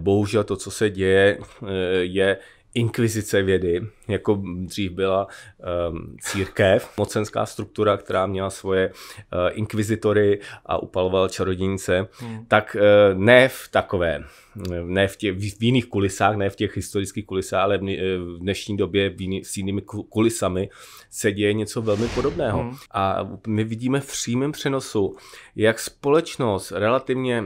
Bohužel to, co se děje, eh, je inkvizice vědy, jako dřív byla ehm, církev, mocenská struktura, která měla svoje eh, inkvizitory a upaloval čarodějnice, hmm. tak eh, ne v takové, ne v, těch, v jiných kulisách, ne v těch historických kulisách, ale v, v dnešní době v jiný, s jinými kulisami se děje něco velmi podobného. Hmm. A my vidíme v přímém přenosu, jak společnost relativně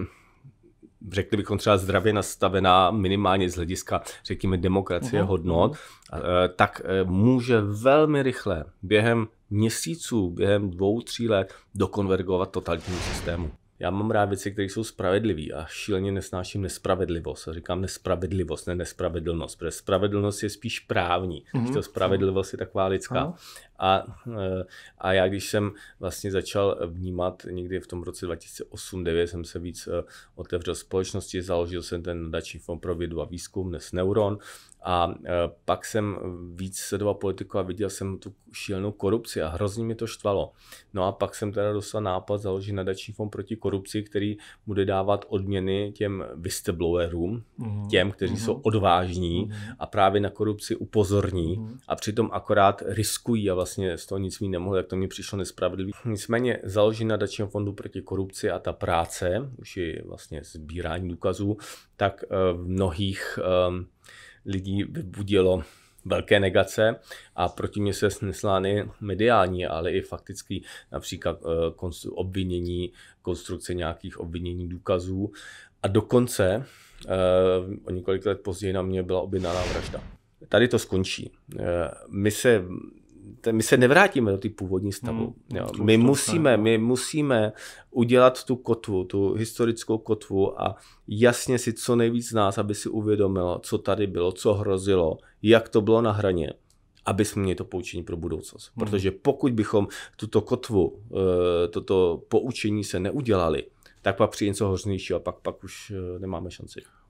řekli bychom třeba zdravě nastavená minimálně z hlediska, řekněme, demokracie uhum. hodnot, mhm. E, tak e, může velmi rychle během měsíců, během dvou, tří let dokonvergovat totalitnímu systému. Já mám rád věci, které jsou spravedlivé a šíleně nesnáším nespravedlivost. Říkám nespravedlivost, ne nespravedlnost, protože spravedlnost je spíš právní. Mm-hmm. Spravedlivost je taková lidská. Ano. A, eh, a já, když jsem vlastně začal vnímat někdy v tom roce 2008-2009, jsem se víc eh, otevřel společnosti, založil jsem ten nadační fond pro vědu a výzkum, dnes Neuron, a eh, pak jsem víc sledoval politiku a viděl jsem tu šílenou korupci a hrozně mi to štvalo. No a pak jsem teda dostal nápad založit nadační fond proti korupci, který bude dávat odměny těm whistleblowerům, mm-hmm. těm, kteří mm-hmm. jsou mhm. odvážní mm-hmm. a právě na korupci upozorní mm-hmm. a přitom akorát riskují a vlastně vlastně z toho nic mít nemohl, jak to mi přišlo nespravedlivý. Nicméně založení nadačního fondu proti korupci a ta práce, už je vlastně sbírání důkazů, tak eh, v mnohých ehm, lidí vybudilo velké negace a proti mě se snesla mediální, ale i faktický například eh, obvinění, konstrukce nějakých obvinění důkazů a dokonce eh, o několik let později na mě byla objednána vražda. Tady to skončí. My se my se nevrátíme do té původní stavu. Hmm, jo. My, musíme, my musíme udělat tu kotvu, tu historickou kotvu a jasně si co nejvíc z nás, aby si uvědomilo, co tady bylo, co hrozilo, jak to bylo na hraně aby jsme měli to poučení pro budoucnost. Hmm. Protože pokud bychom tuto kotvu, eh, toto poučení se neudělali, tak pak přijde něco hořnějšího a pak, pak už eh, nemáme šanci.